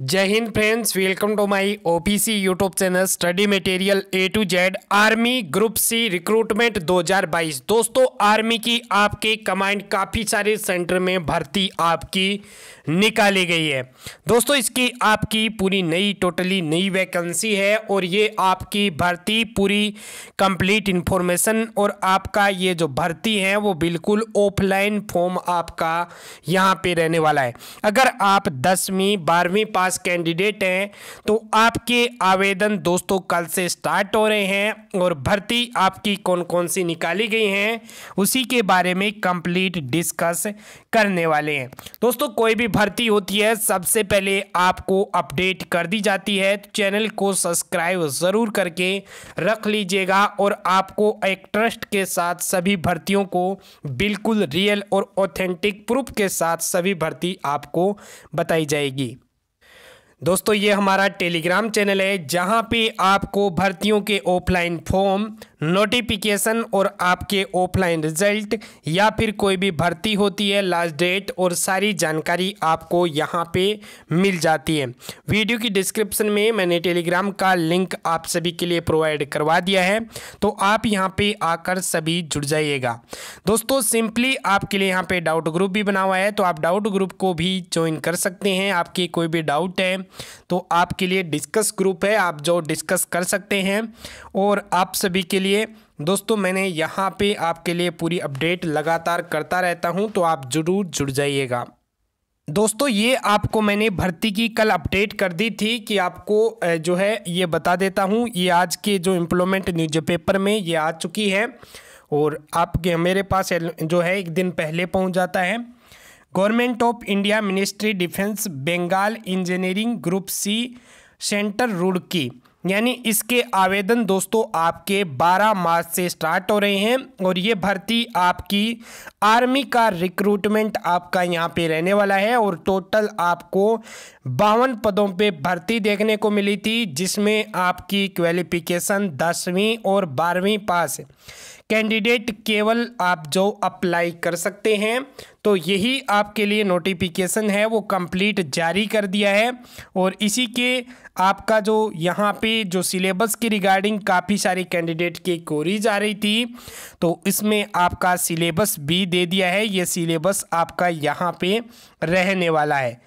जय Hind friends welcome to my OPC YouTube channel study material A to Z army group C recruitment 2022 दोस्तों army की आपके command काफ़ी सारे सेंटर में भर्ती आपकी निकाली गई है दोस्तों इसकी आपकी पूरी नई टोटली नई वैकेंसी है और ये आपकी भर्ती पूरी कंप्लीट इन्फॉर्मेशन और आपका ये जो भर्ती है वो बिल्कुल ऑफलाइन फॉर्म आपका यहाँ पर रहने वाला है अगर आप दसवीं बारहवीं पास पास कैंडिडेट हैं तो आपके आवेदन दोस्तों कल से स्टार्ट हो रहे हैं और भर्ती आपकी कौन कौन सी निकाली गई हैं उसी के बारे में कंप्लीट डिस्कस करने वाले हैं दोस्तों कोई भी भर्ती होती है सबसे पहले आपको अपडेट कर दी जाती है तो चैनल को सब्सक्राइब ज़रूर करके रख लीजिएगा और आपको एक ट्रस्ट के साथ सभी भर्तियों को बिल्कुल रियल और ऑथेंटिक प्रूफ के साथ सभी भर्ती आपको बताई जाएगी दोस्तों ये हमारा टेलीग्राम चैनल है जहाँ पे आपको भर्तियों के ऑफलाइन फॉर्म नोटिफिकेशन और आपके ऑफलाइन रिजल्ट या फिर कोई भी भर्ती होती है लास्ट डेट और सारी जानकारी आपको यहाँ पे मिल जाती है वीडियो की डिस्क्रिप्शन में मैंने टेलीग्राम का लिंक आप सभी के लिए प्रोवाइड करवा दिया है तो आप यहाँ पे आकर सभी जुड़ जाइएगा दोस्तों सिंपली आपके लिए यहाँ पे डाउट ग्रुप भी बना हुआ है तो आप डाउट ग्रुप को भी ज्वाइन कर सकते हैं आपके कोई भी डाउट है तो आपके लिए डिस्कस ग्रुप है आप जो डिस्कस कर सकते हैं और आप सभी के लिए लिए दोस्तों मैंने यहाँ पे आपके लिए पूरी अपडेट लगातार करता रहता हूँ तो आप ज़रूर जुड़ जाइएगा दोस्तों ये आपको मैंने भर्ती की कल अपडेट कर दी थी कि आपको जो है ये बता देता हूँ ये आज के जो न्यूज पेपर में ये आ चुकी है और आपके मेरे पास जो है एक दिन पहले पहुँच जाता है government of India ministry defence Bengal engineering group C centre Roorkee यानी इसके आवेदन दोस्तों आपके 12 मार्च से स्टार्ट हो रहे हैं और ये भर्ती आपकी आर्मी का रिक्रूटमेंट आपका यहाँ पे रहने वाला है और टोटल आपको बावन पदों पे भर्ती देखने को मिली थी जिसमें आपकी क्वालिफिकेशन दसवीं और बारहवीं पास कैंडिडेट केवल आप जो अप्लाई कर सकते हैं तो यही आपके लिए नोटिफिकेशन है वो कंप्लीट जारी कर दिया है और इसी के आपका जो यहाँ पे जो सिलेबस की रिगार्डिंग काफ़ी सारे कैंडिडेट की कोरीज आ रही थी तो इसमें आपका सिलेबस भी दे दिया है ये सिलेबस आपका यहाँ पे रहने वाला है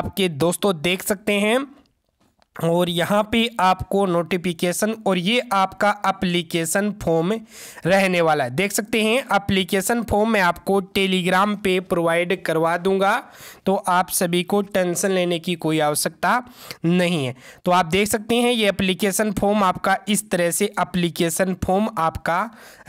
आपके दोस्तों देख सकते हैं और यहाँ पे आपको नोटिफिकेशन और ये आपका अप्लीकेशन फॉर्म रहने वाला है देख सकते हैं अप्लीकेशन फॉर्म मैं आपको टेलीग्राम पे प्रोवाइड करवा दूंगा तो आप सभी को टेंशन लेने की कोई आवश्यकता नहीं है तो आप देख सकते हैं ये अप्लीकेशन फॉर्म आपका इस तरह से अप्लीकेशन फॉर्म आपका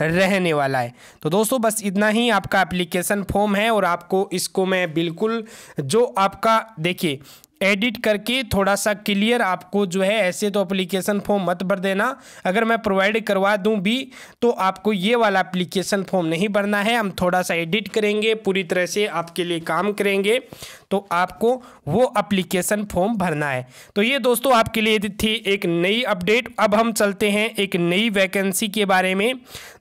रहने वाला है तो दोस्तों बस इतना ही आपका अप्लीकेशन फॉर्म है और आपको इसको मैं बिल्कुल जो आपका देखिए एडिट करके थोड़ा सा क्लियर आपको जो है ऐसे तो अप्लीकेशन फॉर्म मत भर देना अगर मैं प्रोवाइड करवा दूँ भी तो आपको ये वाला अप्लीकेशन फॉर्म नहीं भरना है हम थोड़ा सा एडिट करेंगे पूरी तरह से आपके लिए काम करेंगे तो आपको वो अप्लीकेशन फॉर्म भरना है तो ये दोस्तों आपके लिए थी एक नई अपडेट अब हम चलते हैं एक नई वैकेंसी के बारे में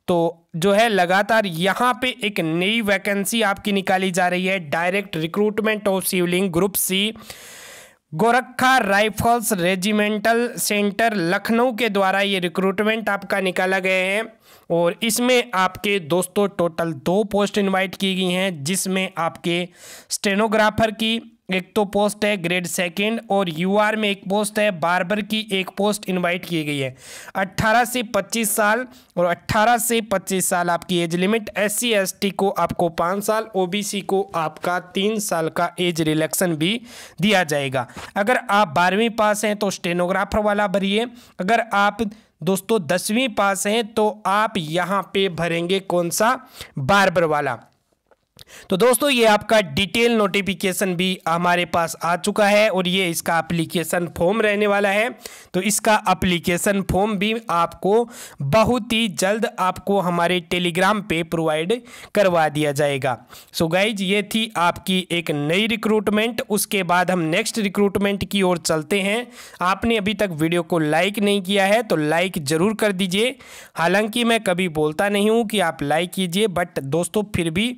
तो जो है लगातार यहाँ पे एक नई वैकेंसी आपकी निकाली जा रही है direct recruitment of civilian group C Gorkha rifles regimental centre Lucknow के द्वारा ये रिक्रूटमेंट आपका निकाला गया है और इसमें आपके दोस्तों टोटल दो पोस्ट इनवाइट की गई हैं जिसमें आपके स्टेनोग्राफर की एक तो पोस्ट है ग्रेड सेकंड और यूआर में एक पोस्ट है बारबर की एक पोस्ट इनवाइट की गई है 18 से 25 साल और 18 से 25 साल आपकी एज लिमिट एस सी को आपको पाँच साल ओबीसी को आपका तीन साल का एज रिलेक्शन भी दिया जाएगा अगर आप बारहवीं पास हैं तो स्टेनोग्राफर वाला भरिए अगर आप दोस्तों दसवीं पास हैं तो आप यहाँ पे भरेंगे कौन सा बारबर वाला तो दोस्तों ये आपका डिटेल नोटिफिकेशन भी हमारे पास आ चुका है और ये इसका अप्लीकेशन फॉर्म रहने वाला है तो इसका अप्लीकेशन फॉर्म भी आपको बहुत ही जल्द आपको हमारे टेलीग्राम पे प्रोवाइड करवा दिया जाएगा सो so गाइज ये थी आपकी एक नई रिक्रूटमेंट उसके बाद हम नेक्स्ट रिक्रूटमेंट की ओर चलते हैं आपने अभी तक वीडियो को लाइक नहीं किया है तो लाइक ज़रूर कर दीजिए हालांकि मैं कभी बोलता नहीं हूँ कि आप लाइक कीजिए बट दोस्तों फिर भी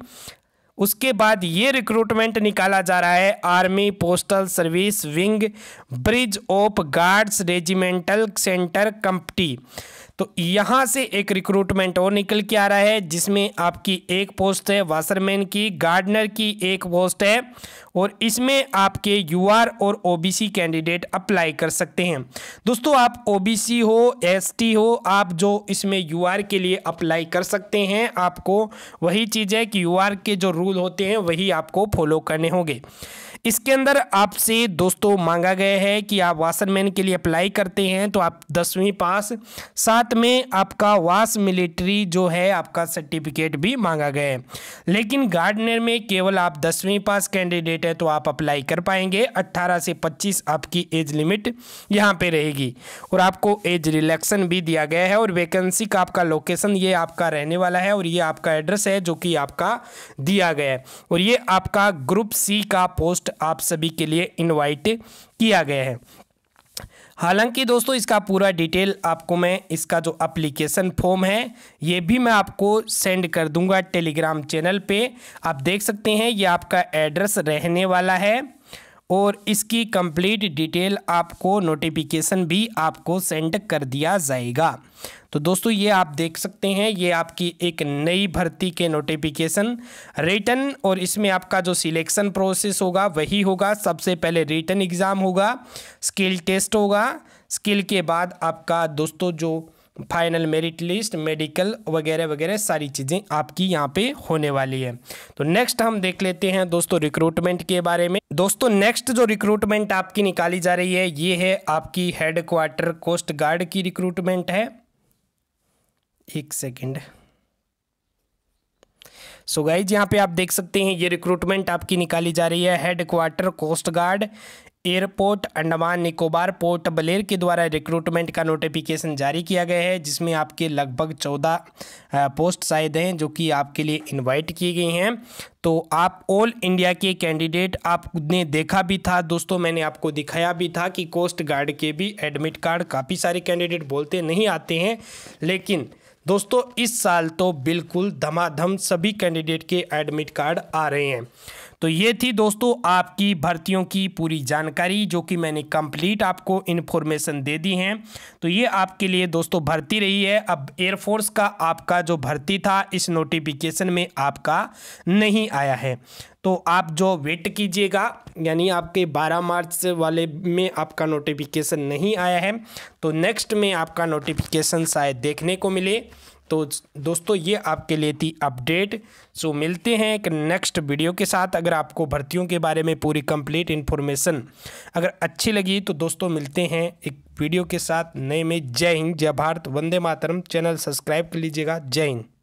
उसके बाद ये रिक्रूटमेंट निकाला जा रहा है army postal service wing bridge of guards regimental centre Kamptee तो यहाँ से एक रिक्रूटमेंट और निकल के आ रहा है जिसमें आपकी एक पोस्ट है वाशरमैन की गार्डनर की एक पोस्ट है और इसमें आपके यूआर और ओबीसी कैंडिडेट अप्लाई कर सकते हैं दोस्तों आप ओबीसी हो एसटी हो आप जो इसमें यूआर के लिए अप्लाई कर सकते हैं आपको वही चीज़ है कि यूआर के जो रूल होते हैं वही आपको फॉलो करने होंगे इसके अंदर आपसे दोस्तों मांगा गया है कि आप वासनमैन के लिए अप्लाई करते हैं तो आप दसवीं पास साथ में आपका वास मिलिट्री जो है आपका सर्टिफिकेट भी मांगा गया है लेकिन गार्डनर में केवल आप दसवीं पास कैंडिडेट है तो आप अप्लाई कर पाएंगे अट्ठारह से पच्चीस आपकी एज लिमिट यहाँ पर रहेगी और आपको एज रिलेक्शन भी दिया गया है और वैकेंसी का आपका लोकेशन ये आपका रहने वाला है और ये आपका एड्रेस है जो कि आपका दिया गया है और ये आपका ग्रुप सी का पोस्ट आप सभी के लिए इनवाइट किया गया है हालांकि दोस्तों इसका पूरा डिटेल आपको मैं इसका जो एप्लीकेशन फॉर्म है ये भी मैं आपको सेंड कर दूंगा टेलीग्राम चैनल पे आप देख सकते हैं ये आपका एड्रेस रहने वाला है और इसकी कंप्लीट डिटेल आपको नोटिफिकेशन भी आपको सेंड कर दिया जाएगा तो दोस्तों ये आप देख सकते हैं ये आपकी एक नई भर्ती के नोटिफिकेशन रिटर्न और इसमें आपका जो सिलेक्शन प्रोसेस होगा वही होगा सबसे पहले रिटर्न एग्ज़ाम होगा स्किल टेस्ट होगा स्किल के बाद आपका दोस्तों जो फाइनल मेरिट लिस्ट मेडिकल वगैरह वगैरह सारी चीज़ें आपकी यहाँ पे होने वाली है तो नेक्स्ट हम देख लेते हैं दोस्तों रिक्रूटमेंट के बारे में दोस्तों नेक्स्ट जो रिक्रूटमेंट आपकी निकाली जा रही है ये है आपकी हेड क्वार्टर कोस्ट गार्ड की रिक्रूटमेंट है एक सेकेंड सो गाइज यहाँ पे आप देख सकते हैं ये रिक्रूटमेंट आपकी निकाली जा रही है head quarter coast guard airport Andaman Nicobar Port Blair के द्वारा रिक्रूटमेंट का नोटिफिकेशन जारी किया गया है जिसमें आपके लगभग चौदह पोस्ट शायद हैं जो कि आपके लिए इनवाइट की गई हैं तो आप ऑल इंडिया के कैंडिडेट आपने देखा भी था दोस्तों मैंने आपको दिखाया भी था कि कोस्ट गार्ड के भी एडमिट कार्ड काफ़ी सारे कैंडिडेट बोलते नहीं आते हैं लेकिन दोस्तों इस साल तो बिल्कुल धमाधम सभी कैंडिडेट के एडमिट कार्ड आ रहे हैं तो ये थी दोस्तों आपकी भर्तियों की पूरी जानकारी जो कि मैंने कंप्लीट आपको इन्फॉर्मेशन दे दी है तो ये आपके लिए दोस्तों भर्ती रही है अब एयरफोर्स का आपका जो भर्ती था इस नोटिफिकेशन में आपका नहीं आया है तो आप जो वेट कीजिएगा यानी आपके 12 मार्च वाले में आपका नोटिफिकेशन नहीं आया है तो नेक्स्ट में आपका नोटिफिकेशन शायद देखने को मिले तो दोस्तों ये आपके लिए थी अपडेट सो मिलते हैं एक नेक्स्ट वीडियो के साथ अगर आपको भर्तियों के बारे में पूरी कंप्लीट इन्फॉर्मेशन अगर अच्छी लगी तो दोस्तों मिलते हैं एक वीडियो के साथ नए में जय हिंद जय भारत वंदे मातरम चैनल सब्सक्राइब कर लीजिएगा जय हिंद